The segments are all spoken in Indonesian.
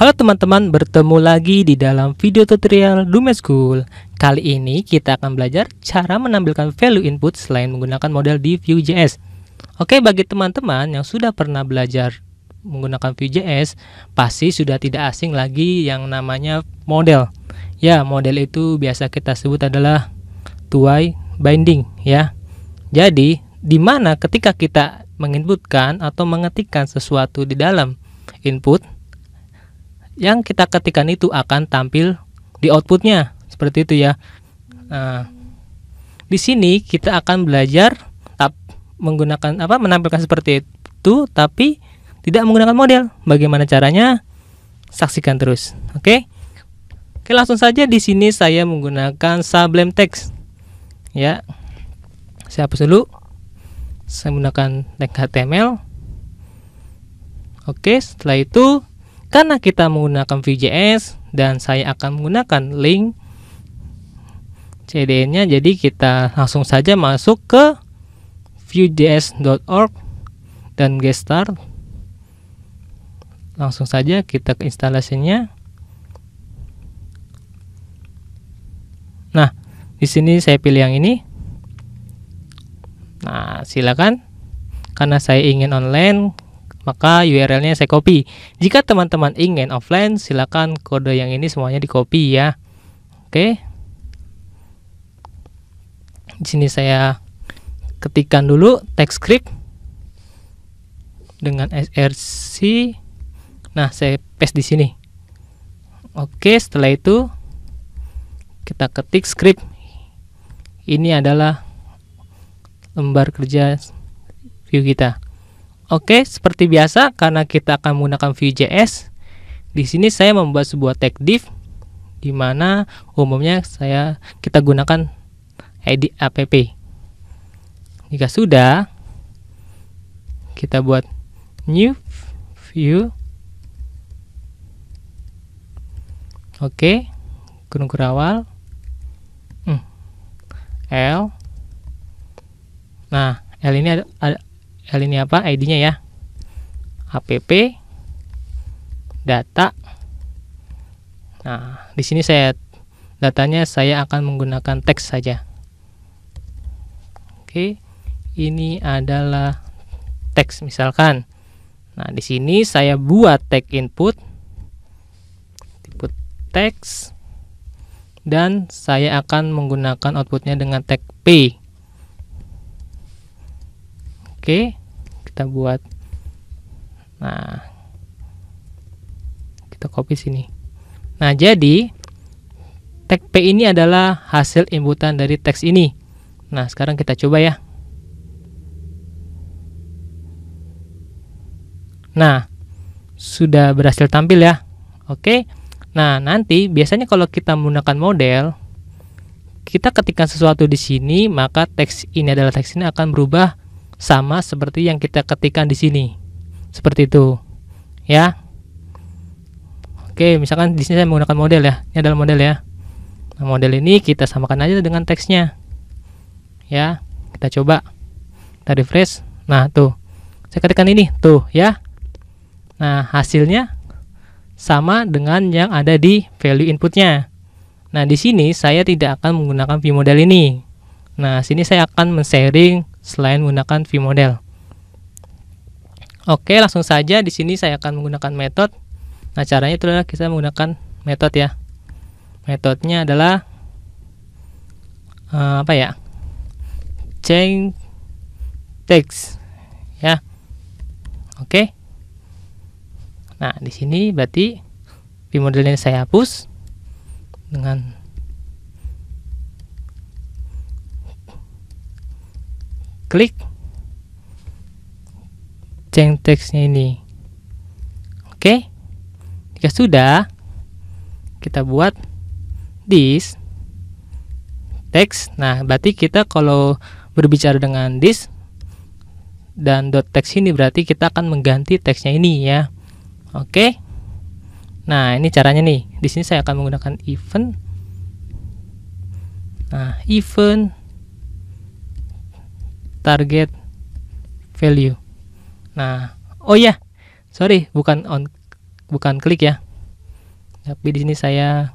Halo teman-teman, bertemu lagi di dalam video tutorial Lumen School. Kali ini kita akan belajar cara menampilkan value input selain menggunakan model di Vue.js. Oke, bagi teman-teman yang sudah pernah belajar menggunakan Vue.js, pasti sudah tidak asing lagi yang namanya model. Ya, model itu biasa kita sebut adalah tuai binding ya. Jadi, di mana ketika kita menginputkan atau mengetikkan sesuatu di dalam input yang kita ketikkan itu akan tampil di outputnya seperti itu ya. Nah, di sini kita akan belajar tap, menggunakan apa menampilkan seperti itu tapi tidak menggunakan model. Bagaimana caranya? Saksikan terus. Oke. Oke, langsung saja di sini saya menggunakan Sublime Text. Ya. Saya hapus dulu. Saya menggunakan tag HTML. Oke, setelah itu karena kita menggunakan VJS dan saya akan menggunakan link CDN-nya, jadi kita langsung saja masuk ke vue.js.org dan gestar langsung saja kita ke instalasinya nah di sini saya pilih yang ini nah silakan karena saya ingin online maka URL-nya saya copy. Jika teman-teman ingin offline, silakan kode yang ini semuanya di copy ya. Oke. Di sini saya ketikkan dulu text script dengan src. Nah, saya paste di sini. Oke, setelah itu kita ketik script. Ini adalah lembar kerja view kita. Oke, seperti biasa karena kita akan menggunakan Vue.js, di sini saya membuat sebuah tag div di mana umumnya saya kita gunakan id app. Jika sudah, kita buat new view. Oke, kurung kurawal. Hmm, L. Nah, L ini ada, ada L ini apa? ID-nya ya. app data. Nah, di sini saya datanya saya akan menggunakan teks saja. Oke. Ini adalah teks misalkan. Nah, di sini saya buat tag input input teks dan saya akan menggunakan outputnya dengan tag P. Oke. Okay kita buat nah kita copy sini nah jadi tag P ini adalah hasil inputan dari teks ini nah sekarang kita coba ya nah sudah berhasil tampil ya oke nah nanti biasanya kalau kita menggunakan model kita ketikkan sesuatu di sini, maka teks ini adalah teks ini akan berubah sama seperti yang kita ketikkan di sini. Seperti itu. Ya. Oke, misalkan di sini saya menggunakan model ya. Ini adalah model ya. Nah, model ini kita samakan aja dengan teksnya. Ya, kita coba. Kita refresh. Nah, tuh. Saya ketikkan ini, tuh ya. Nah, hasilnya sama dengan yang ada di value inputnya. Nah, di sini saya tidak akan menggunakan view model ini. Nah, sini saya akan men-sharing selain menggunakan V-model. Oke, langsung saja di sini saya akan menggunakan metode. Nah, caranya itu adalah kita menggunakan metode ya. Metodenya adalah uh, apa ya? Change text ya. Oke. Nah, di sini berarti V-modelnya saya hapus dengan klik change teksnya ini oke okay? jika sudah kita buat this text nah berarti kita kalau berbicara dengan this dan dot text ini berarti kita akan mengganti teksnya ini ya oke okay? nah ini caranya nih di sini saya akan menggunakan event Nah, event target value. Nah, oh ya, yeah, sorry, bukan on, bukan klik ya. Tapi di sini saya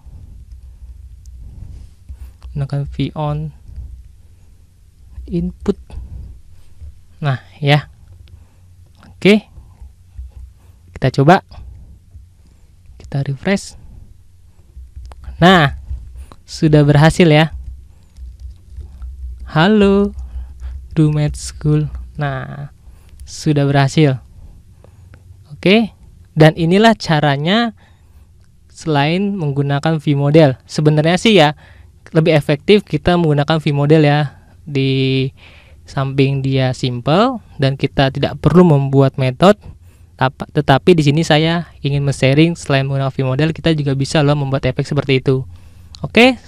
menggunakan v on input. Nah, ya. Oke. Kita coba. Kita refresh. Nah, sudah berhasil ya. Halo. Roommate School. Nah, sudah berhasil. Oke, dan inilah caranya selain menggunakan V model. Sebenarnya sih ya lebih efektif kita menggunakan V model ya di samping dia simple dan kita tidak perlu membuat metode tetapi di sini saya ingin men-sharing selain menggunakan V model kita juga bisa loh membuat efek seperti itu. Oke.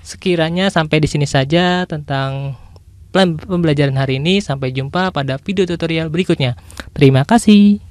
Sekiranya sampai di sini saja tentang pembelajaran hari ini. Sampai jumpa pada video tutorial berikutnya. Terima kasih.